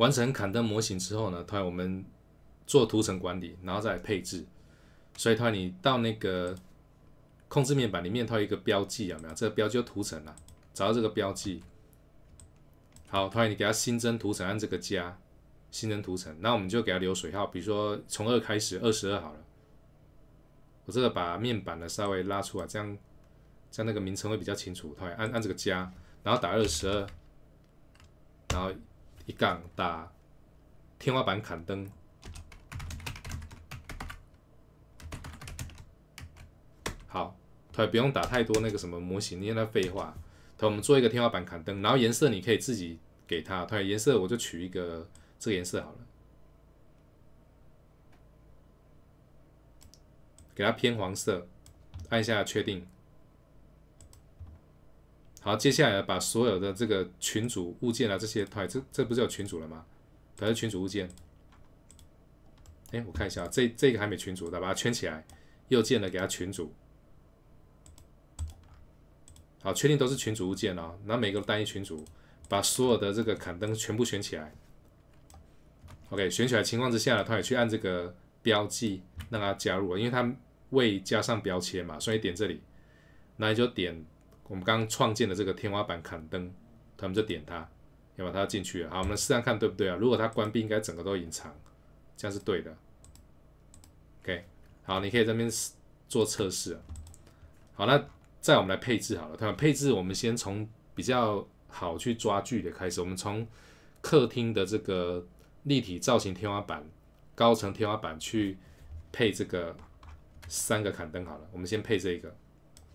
完成砍登模型之后呢，它我们做图层管理，然后再来配置。所以它你到那个控制面板里面，它有一个标记有没有？这个标就图层了，找到这个标记。好，它你给它新增图层按这个加，新增图层。那我们就给它流水号，比如说从二开始，二十二好了。我这个把面板呢稍微拉出来，这样这样那个名称会比较清楚。它按按这个加，然后打二十二，然后。一杠打天花板砍灯，好，它也不用打太多那个什么模型，你看那废话。它我们做一个天花板砍灯，然后颜色你可以自己给它，它颜色我就取一个这个颜色好了，给它偏黄色，按下确定。好，接下来把所有的这个群组物件啊，这些，它这这不是有群组了吗？它是群组物件。哎，我看一下，这这个还没群组，的，把它圈起来，右键呢给它群组。好，确定都是群组物件了，那每个单一群组，把所有的这个砍灯全部选起来。OK，选起来情况之下，呢，他也去按这个标记让它加入，因为它未加上标签嘛，所以点这里，那你就点。我们刚创建的这个天花板砍灯，他们就点它，要把它进去。好，我们试看看对不对啊？如果它关闭，应该整个都隐藏，这样是对的。OK，好，你可以这边做测试。好，那再我们来配置好了。看配置，我们先从比较好去抓具的开始。我们从客厅的这个立体造型天花板、高层天花板去配这个三个砍灯好了。我们先配这个。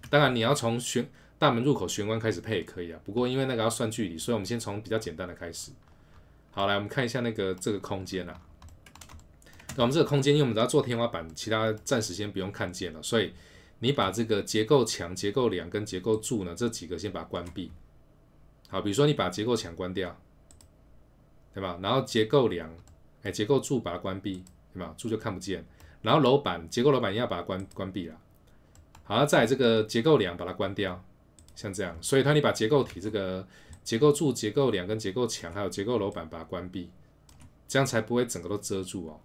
当然你要从选。大门入口玄关开始配也可以啊，不过因为那个要算距离，所以我们先从比较简单的开始。好，来我们看一下那个这个空间啊。我们这个空间，因为我们只要做天花板，其他暂时先不用看见了。所以你把这个结构墙、结构梁跟结构柱呢，这几个先把它关闭。好，比如说你把结构墙关掉，对吧？然后结构梁，哎，结构柱把它关闭，对吧？柱就看不见。然后楼板，结构楼板也要把它关关闭了。好，在这个结构梁把它关掉。像这样，所以它你把结构体、这个结构柱、结构梁、跟结构墙，还有结构楼板把它关闭，这样才不会整个都遮住哦。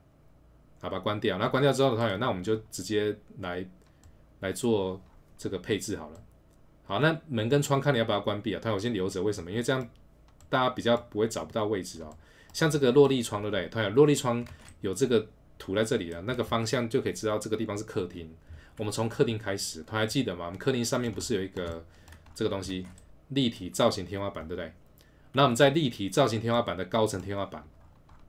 好，把它关掉。那关掉之后的话，那我们就直接来来做这个配置好了。好，那门跟窗看你要把它关闭啊。它有先留着，为什么？因为这样大家比较不会找不到位置哦。像这个落地窗对不对？它有落地窗有这个图在这里了，那个方向就可以知道这个地方是客厅。我们从客厅开始，他还记得吗？我们客厅上面不是有一个？这个东西立体造型天花板，对不对？那我们在立体造型天花板的高层天花板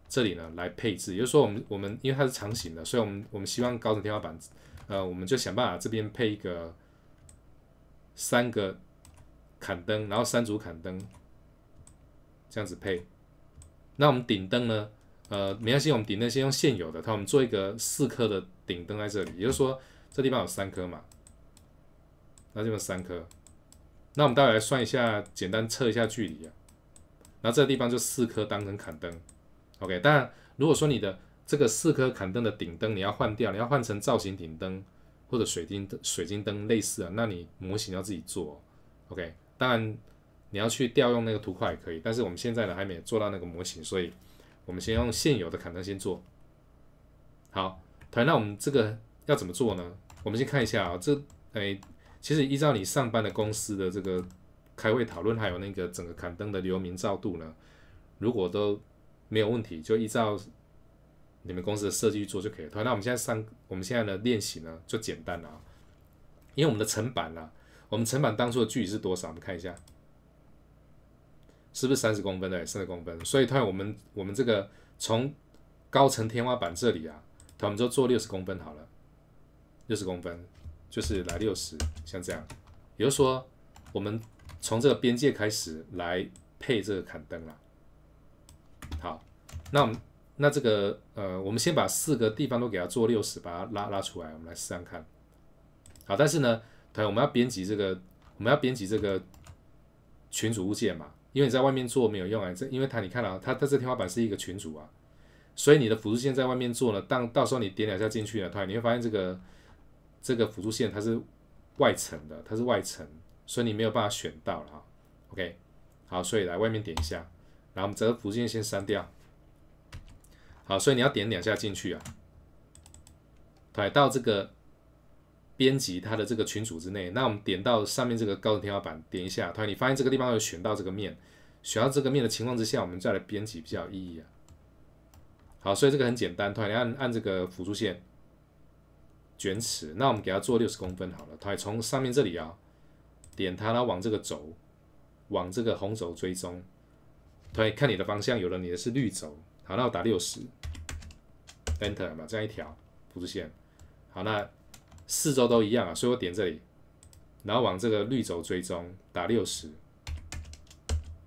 这里呢，来配置。也就是说，我们我们因为它是长形的，所以我们我们希望高层天花板，呃，我们就想办法这边配一个三个坎灯，然后三组坎灯这样子配。那我们顶灯呢？呃，没关系，我们顶灯先用现有的。看，我们做一个四颗的顶灯在这里。也就是说，这地方有三颗嘛？那就用三颗。那我们待会来算一下，简单测一下距离啊。那这个地方就四颗当成砍灯，OK。当然，如果说你的这个四颗砍灯的顶灯你要换掉，你要换成造型顶灯或者水晶灯、水晶灯类似啊，那你模型要自己做，OK。当然，你要去调用那个图块也可以，但是我们现在呢还没有做到那个模型，所以我们先用现有的砍灯先做好。好，那我们这个要怎么做呢？我们先看一下啊，这哎。其实依照你上班的公司的这个开会讨论，还有那个整个砍灯的流明照度呢，如果都没有问题，就依照你们公司的设计做就可以了。那我们现在上我们现在的练习呢就简单了，啊，因为我们的层板呢，我们层板当初的距离是多少？我们看一下，是不是三十公分的？三十公分，所以看我们我们这个从高层天花板这里啊，我们就做六十公分好了，六十公分。就是来六十，像这样，也就是说，我们从这个边界开始来配这个坎灯了。好，那我们那这个呃，我们先把四个地方都给它做六十，把它拉拉出来，我们来试看。好，但是呢，朋友，我们要编辑这个，我们要编辑这个群组物件嘛？因为你在外面做没有用啊，这因为它你看到它它这天花板是一个群组啊，所以你的辅助线在外面做呢，当到时候你点两下进去呢，它你会发现这个。这个辅助线它是外层的，它是外层，所以你没有办法选到了哈。OK，好，所以来外面点一下，然后我们这个辅助线先删掉。好，所以你要点两下进去啊。来到这个编辑它的这个群组之内，那我们点到上面这个高层天花板，点一下。突然你发现这个地方有选到这个面，选到这个面的情况之下，我们再来编辑比较有意义啊。好，所以这个很简单，突然按按这个辅助线。卷尺，那我们给它做六十公分好了。它也从上面这里啊，点它，然后往这个轴，往这个红轴追踪。对，看你的方向，有的你的是绿轴。好，那我打六十，enter，嘛，这样一条辅助线。好，那四周都一样啊，所以我点这里，然后往这个绿轴追踪，打六十，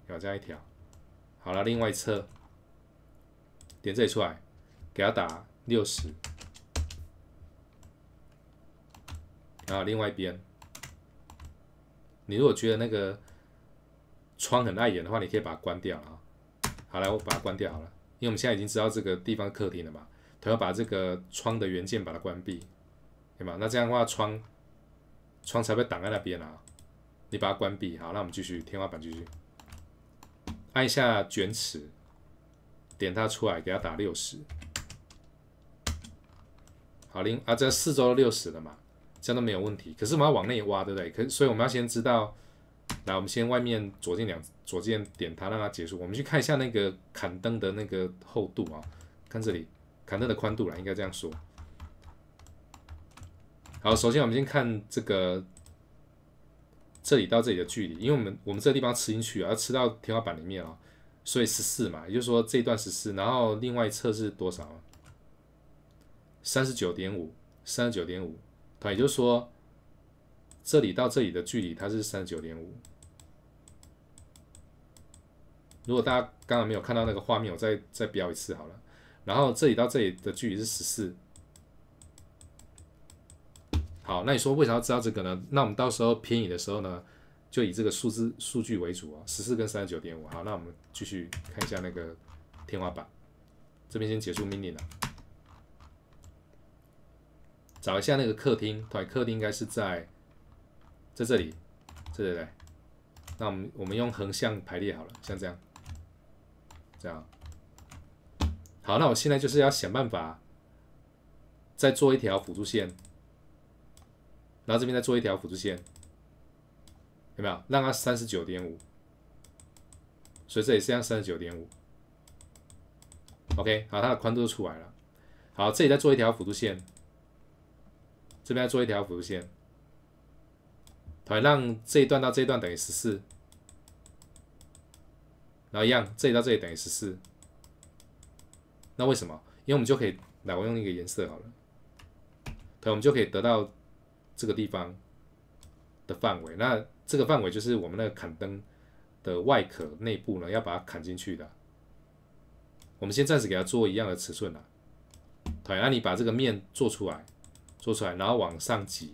有这样一条。好了，另外一侧，点这里出来，给它打六十。啊，另外一边，你如果觉得那个窗很碍眼的话，你可以把它关掉啊。好，来我把它关掉好了，因为我们现在已经知道这个地方客厅了嘛，它要把这个窗的元件把它关闭，对吗？那这样的话窗窗才会挡在那边啊。你把它关闭好，那我们继续天花板继续，按一下卷尺，点它出来，给它打六十。好，零啊，这四周6六十了嘛。这样都没有问题，可是我们要往内挖，对不对？可所以我们要先知道，来，我们先外面左键两左键点它，让它结束。我们去看一下那个砍灯的那个厚度啊，看这里砍灯的宽度了，应该这样说。好，首先我们先看这个这里到这里的距离，因为我们我们这个地方吃进去啊，要吃到天花板里面啊，所以是四嘛，也就是说这一段1四，然后另外一侧是多少？三十九点五，三十九点五。好，也就是说，这里到这里的距离它是三十九点五。如果大家刚刚没有看到那个画面，我再再标一次好了。然后这里到这里的距离是十四。好，那你说为啥要知道这个呢？那我们到时候偏移的时候呢，就以这个数字数据为主啊，十四跟三十九点五。好，那我们继续看一下那个天花板。这边先结束 mini 了。找一下那个客厅，对，客厅应该是在在这里，对对对。那我们我们用横向排列好了，像这样，这样。好，那我现在就是要想办法再做一条辅助线，然后这边再做一条辅助线，有没有让它三十九点五？所以这里是要三十九点五。OK，好，它的宽度就出来了。好，这里再做一条辅助线。这边要做一条辅助线，同样让这一段到这一段等于十四，然后一样，这里到这里等于十四。那为什么？因为我们就可以，来我用一个颜色好了，同样我们就可以得到这个地方的范围。那这个范围就是我们那个砍灯的外壳内部呢，要把它砍进去的。我们先暂时给它做一样的尺寸啊，同样，那你把这个面做出来。做出来，然后往上挤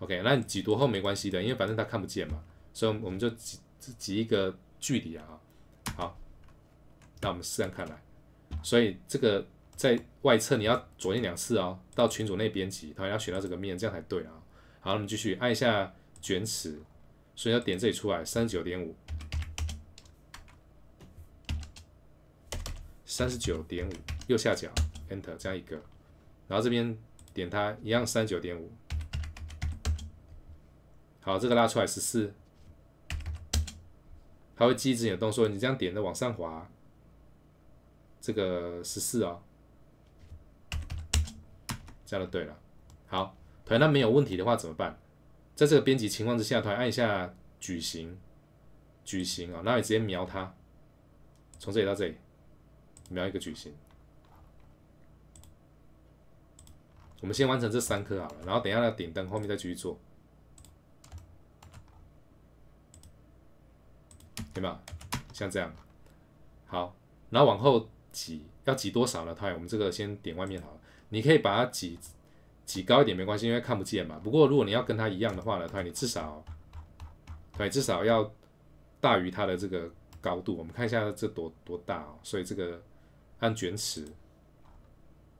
，OK？那你挤多厚没关系的，因为反正他看不见嘛，所以我们就挤挤一个距离啊，好。那我们试下看来，所以这个在外侧你要左右两次哦，到群主那边挤，他要选到这个面，这样才对啊。好，我们继续按一下卷尺，所以要点这里出来，三十九点五，三十九点五右下角 Enter 这样一个。然后这边点它，一样三九点五。好，这个拉出来十四，它会记忆之的动作。你这样点的往上滑，这个十四啊，这样就对了。好，同样那没有问题的话怎么办？在这个编辑情况之下，它按一下矩形，矩形啊，然后你直接瞄它，从这里到这里，瞄一个矩形。我们先完成这三颗好了，然后等下来点灯，后面再继续做，对吧？像这样，好，然后往后挤，要挤多少呢？他，我们这个先点外面好，了，你可以把它挤挤高一点没关系，因为看不见嘛。不过如果你要跟它一样的话呢，它你至少，对至少要大于它的这个高度。我们看一下这多多大哦，所以这个按卷尺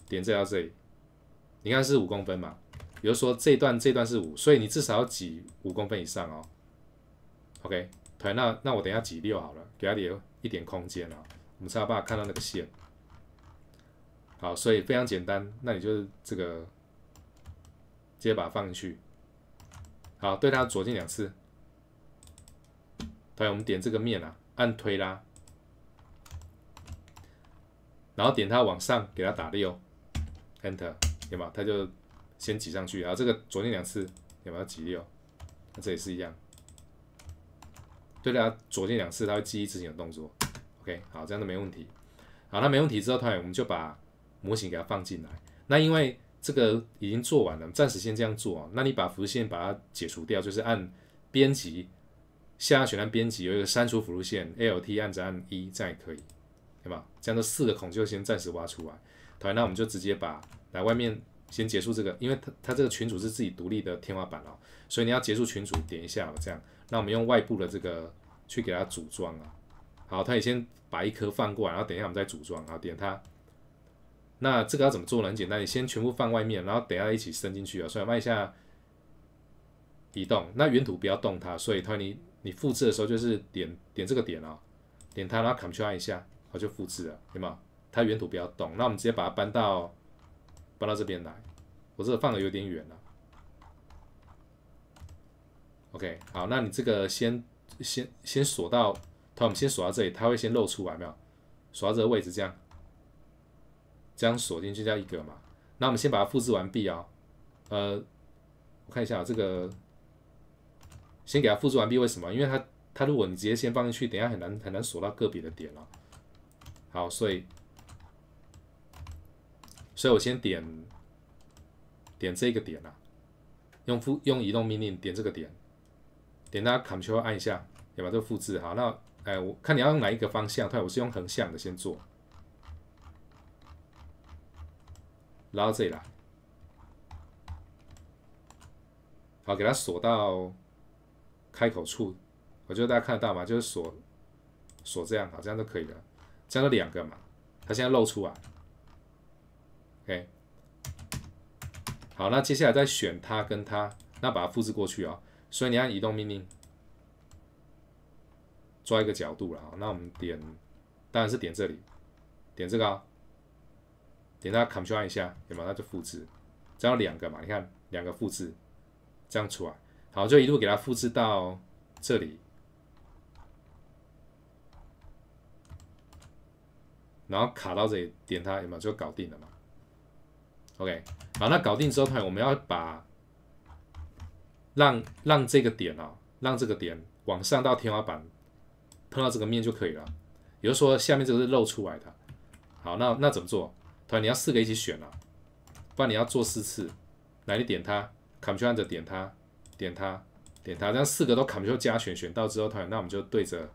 点这到这里。你看是五公分嘛，比如说这段这段是五，所以你至少要挤五公分以上哦。OK，对，那那我等下挤六好了，给它留一点空间啊，我们才有办法看到那个线。好，所以非常简单，那你就这个直接把它放进去。好，对它左进两次。同我们点这个面啊，按推拉，然后点它往上，给它打六，Enter。对吧？他就先挤上去，然后这个昨天两次，你把它挤掉，那这也是一样。对的啊，键两次，它会记忆之前的动作。OK，好，这样都没问题。好，那没问题之后，它我们就把模型给它放进来。那因为这个已经做完了，暂时先这样做。那你把辅助线把它解除掉，就是按编辑下选单编辑有一个删除辅助线，ALT 按着按一这样也可以，对吧？这样这四个孔就先暂时挖出来。好，那我们就直接把。来外面先结束这个，因为它它这个群组是自己独立的天花板哦，所以你要结束群组，点一下这样。那我们用外部的这个去给它组装啊。好，他也先把一颗放过来，然后等一下我们再组装啊，点它。那这个要怎么做呢？很简单，你先全部放外面，然后等下一起伸进去啊。所以慢一下移动，那原图不要动它。所以它你你复制的时候就是点点这个点啊，点它，然后 Ctrl 按一下，好就复制了，有没有？它原图不要动，那我们直接把它搬到。放到这边来，我这个放的有点远了。OK，好，那你这个先先先锁到，它我们先锁到这里，它会先露出来没有？锁到这个位置，这样这样锁进去叫一格嘛？那我们先把它复制完毕啊。呃，我看一下这个，先给它复制完毕。为什么？因为它它如果你直接先放进去，等下很难很难锁到个别的点了。好，所以。所以我先点点这个点啊，用复用移动命令点这个点，点它，Ctrl 按一下，要把这个复制好。那哎，我看你要用哪一个方向？它我是用横向的先做，拉到这里来，好，给它锁到开口处，我觉得大家看得到吗？就是锁锁这样，好样就可以了，这样就两个嘛？它现在露出来。OK，好，那接下来再选它跟它，那把它复制过去啊。所以你按移动命令，抓一个角度了啊。那我们点，当然是点这里，点这个啊，点它 Ctrl 按一下，有没有？那就复制，只要两个嘛。你看两个复制，这样出来，好，就一路给它复制到这里，然后卡到这里，点它有没有？就搞定了嘛。OK，好，那搞定之后，他我们要把让让这个点哦，让这个点往上到天花板碰到这个面就可以了。也就是说，下面这个是露出来的。好，那那怎么做？他你要四个一起选啊，不然你要做四次，来，你点它 c t r l 按着点它，点它，点它，这样四个都 c t r l 加选选到之后，他那我们就对着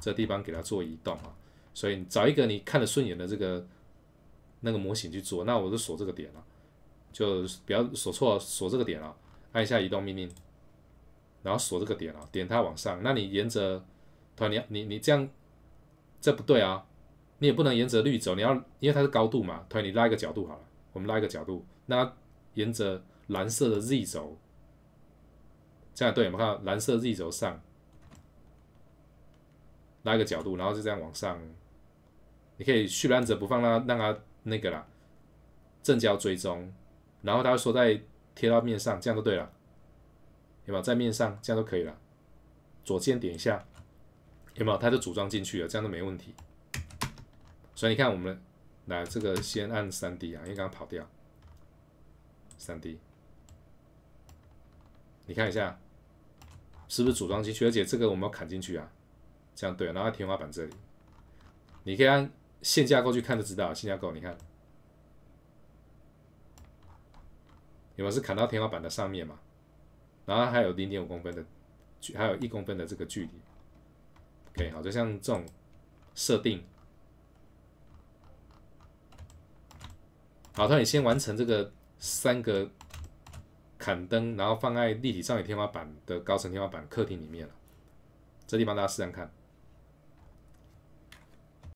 这地方给它做移动啊。所以找一个你看得顺眼的这个。那个模型去做，那我就锁这个点了，就不要锁错，了，锁这个点了，按一下移动命令，然后锁这个点了，点它往上。那你沿着，他你你你这样，这不对啊，你也不能沿着绿轴，你要因为它是高度嘛。对，你拉一个角度好了，我们拉一个角度，那沿着蓝色的 Z 轴，这样对，我们看蓝色 Z 轴上拉一个角度，然后就这样往上，你可以续按着不放它，让它。那个啦，正交追踪，然后他说在贴到面上，这样就对了，有没有在面上，这样就可以了。左键点一下，有没有？他就组装进去了，这样都没问题。所以你看，我们来这个先按三 D 啊，因为刚刚跑掉。三 D，你看一下，是不是组装进去？而且这个我们要砍进去啊，这样对。然后天花板这里，你可以按。线架构去看就知道，线架构你看有没有是砍到天花板的上面嘛？然后还有零点五公分的，距，还有一公分的这个距离。OK，好，就像这种设定。好，那你先完成这个三个砍灯，然后放在立体少女天花板的高层天花板客厅里面了。这地方大家试着看。